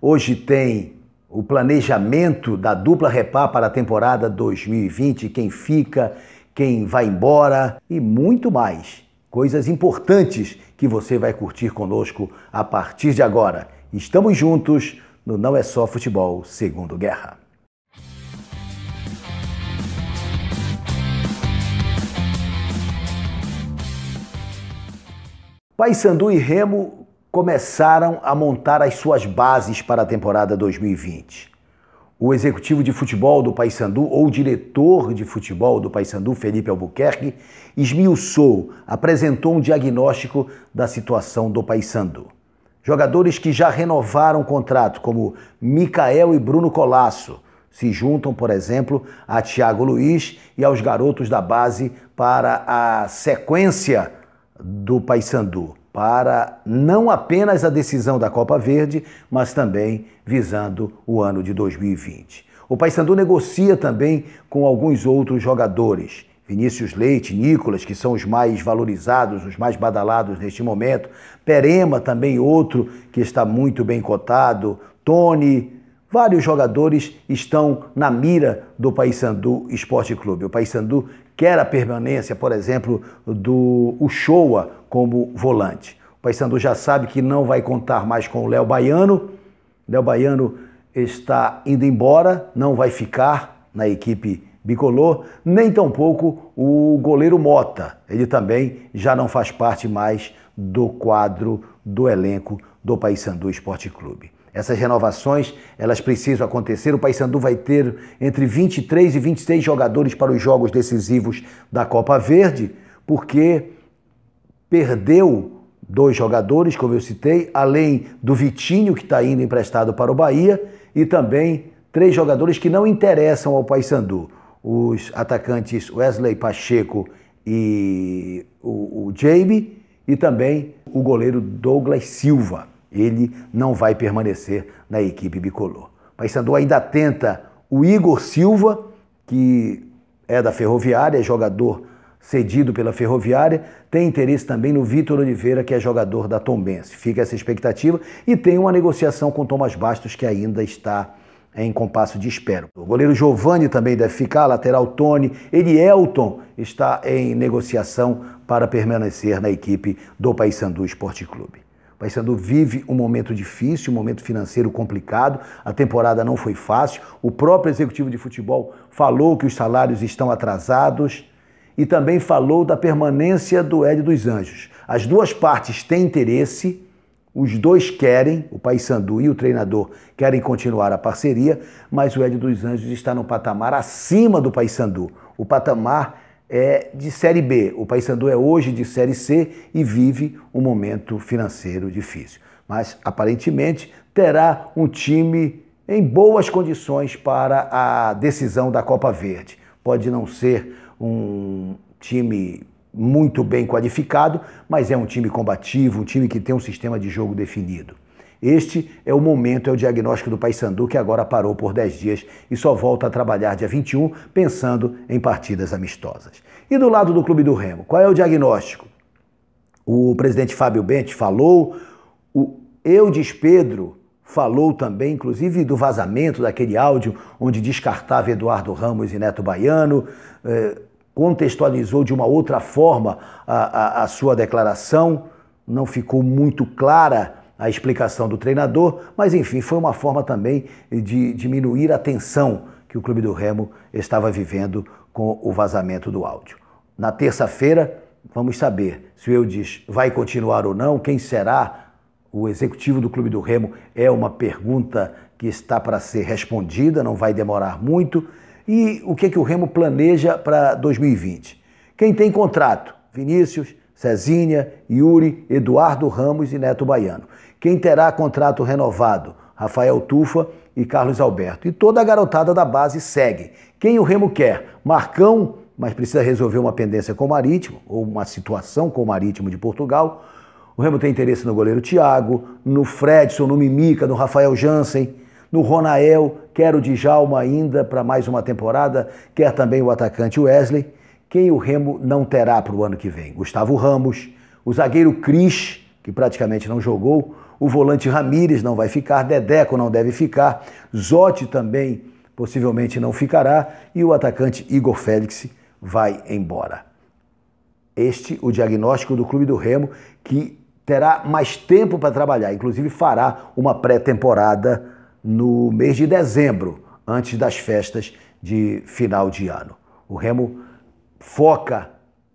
Hoje tem o planejamento da dupla repá para a temporada 2020, quem fica, quem vai embora e muito mais. Coisas importantes que você vai curtir conosco a partir de agora. Estamos juntos no Não é só futebol, segundo guerra. Paysandu e Remo começaram a montar as suas bases para a temporada 2020. O executivo de futebol do Paysandu ou diretor de futebol do Paysandu, Felipe Albuquerque, esmiuçou, apresentou um diagnóstico da situação do Paysandu. Jogadores que já renovaram o contrato, como Micael e Bruno Colasso, se juntam, por exemplo, a Thiago Luiz e aos garotos da base para a sequência do Paysandu para não apenas a decisão da Copa Verde, mas também visando o ano de 2020. O Paysandu negocia também com alguns outros jogadores, Vinícius Leite, Nicolas, que são os mais valorizados, os mais badalados neste momento, Perema também outro que está muito bem cotado, Tony, vários jogadores estão na mira do Paysandu Esporte Clube. O Paysandu quer a permanência, por exemplo, do Uchoa como volante. O Paysandu já sabe que não vai contar mais com o Léo Baiano. Léo Baiano está indo embora, não vai ficar na equipe bicolor, nem tampouco o goleiro Mota. Ele também já não faz parte mais do quadro do elenco do Paysandu Esporte Clube. Essas renovações, elas precisam acontecer. O Paysandu vai ter entre 23 e 26 jogadores para os jogos decisivos da Copa Verde, porque perdeu dois jogadores, como eu citei, além do Vitinho que está indo emprestado para o Bahia e também três jogadores que não interessam ao Paysandu. Os atacantes Wesley Pacheco e o, o Jamie e também o goleiro Douglas Silva ele não vai permanecer na equipe bicolor. O Paysandu ainda tenta o Igor Silva, que é da Ferroviária, é jogador cedido pela Ferroviária, tem interesse também no Vitor Oliveira, que é jogador da Tombense. Fica essa expectativa e tem uma negociação com Thomas Bastos que ainda está em compasso de espera. O goleiro Giovani também deve ficar, lateral Tony, Elielton está em negociação para permanecer na equipe do Paysandu Esporte Clube. O Paysandu vive um momento difícil, um momento financeiro complicado, a temporada não foi fácil. O próprio executivo de futebol falou que os salários estão atrasados e também falou da permanência do Ed dos Anjos. As duas partes têm interesse, os dois querem, o Paysandu e o treinador querem continuar a parceria, mas o Ed dos Anjos está no patamar acima do Paysandu. O patamar é de Série B. O Paysandu é hoje de Série C e vive um momento financeiro difícil. Mas aparentemente terá um time em boas condições para a decisão da Copa Verde. Pode não ser um time muito bem qualificado, mas é um time combativo, um time que tem um sistema de jogo definido. Este é o momento, é o diagnóstico do Paysandu, que agora parou por 10 dias e só volta a trabalhar dia 21, pensando em partidas amistosas. E do lado do Clube do Remo, qual é o diagnóstico? O presidente Fábio Bente falou, o Eudes Pedro falou também, inclusive, do vazamento daquele áudio onde descartava Eduardo Ramos e Neto Baiano, eh, contextualizou de uma outra forma a, a, a sua declaração, não ficou muito clara a explicação do treinador, mas enfim, foi uma forma também de diminuir a tensão que o Clube do Remo estava vivendo com o vazamento do áudio. Na terça-feira, vamos saber se o Eudes vai continuar ou não, quem será o executivo do Clube do Remo é uma pergunta que está para ser respondida, não vai demorar muito. E o que, é que o Remo planeja para 2020? Quem tem contrato? Vinícius, Cezinha, Yuri, Eduardo Ramos e Neto Baiano. Quem terá contrato renovado? Rafael Tufa e Carlos Alberto. E toda a garotada da base segue. Quem o Remo quer? Marcão, mas precisa resolver uma pendência com o Marítimo, ou uma situação com o Marítimo de Portugal. O Remo tem interesse no goleiro Thiago, no Fredson, no Mimica, no Rafael Jansen, no Ronael, Quero o Djalma ainda para mais uma temporada, quer também o atacante Wesley. Quem o Remo não terá para o ano que vem? Gustavo Ramos, o zagueiro Cris, que praticamente não jogou, o volante Ramírez não vai ficar, Dedeco não deve ficar, Zotti também possivelmente não ficará e o atacante Igor Félix vai embora. Este o diagnóstico do clube do Remo que terá mais tempo para trabalhar, inclusive fará uma pré-temporada no mês de dezembro, antes das festas de final de ano. O Remo foca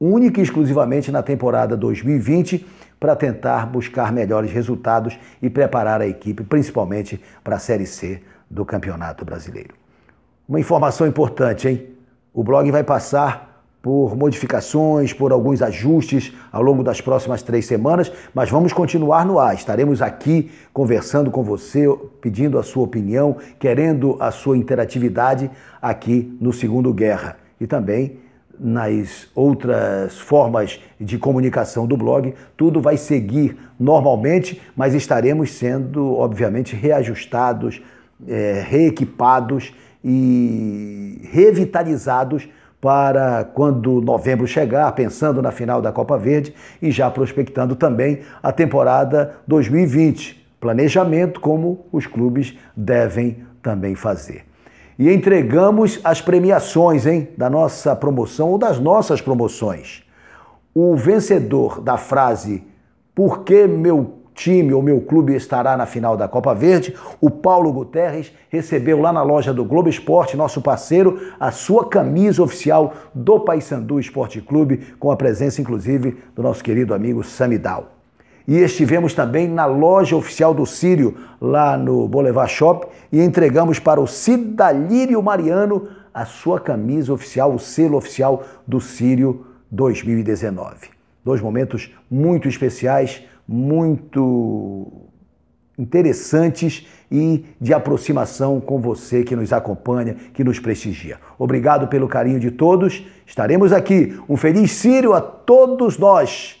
única e exclusivamente na temporada 2020 para tentar buscar melhores resultados e preparar a equipe, principalmente para a Série C do Campeonato Brasileiro. Uma informação importante, hein? O blog vai passar por modificações, por alguns ajustes ao longo das próximas três semanas, mas vamos continuar no ar. Estaremos aqui conversando com você, pedindo a sua opinião, querendo a sua interatividade aqui no Segundo Guerra. E também nas outras formas de comunicação do blog, tudo vai seguir normalmente, mas estaremos sendo, obviamente, reajustados, é, reequipados e revitalizados para quando novembro chegar, pensando na final da Copa Verde e já prospectando também a temporada 2020. Planejamento como os clubes devem também fazer e entregamos as premiações, hein, da nossa promoção ou das nossas promoções. O vencedor da frase Por que meu time ou meu clube estará na final da Copa Verde, o Paulo Guterres recebeu lá na loja do Globo Esporte, nosso parceiro, a sua camisa oficial do Paysandu Esporte Clube, com a presença inclusive do nosso querido amigo Samidal. E estivemos também na loja oficial do Sírio, lá no Boulevard Shop, e entregamos para o Cidalírio Mariano a sua camisa oficial, o selo oficial do Sírio 2019. Dois momentos muito especiais, muito interessantes e de aproximação com você que nos acompanha, que nos prestigia. Obrigado pelo carinho de todos. Estaremos aqui. Um feliz Sírio a todos nós.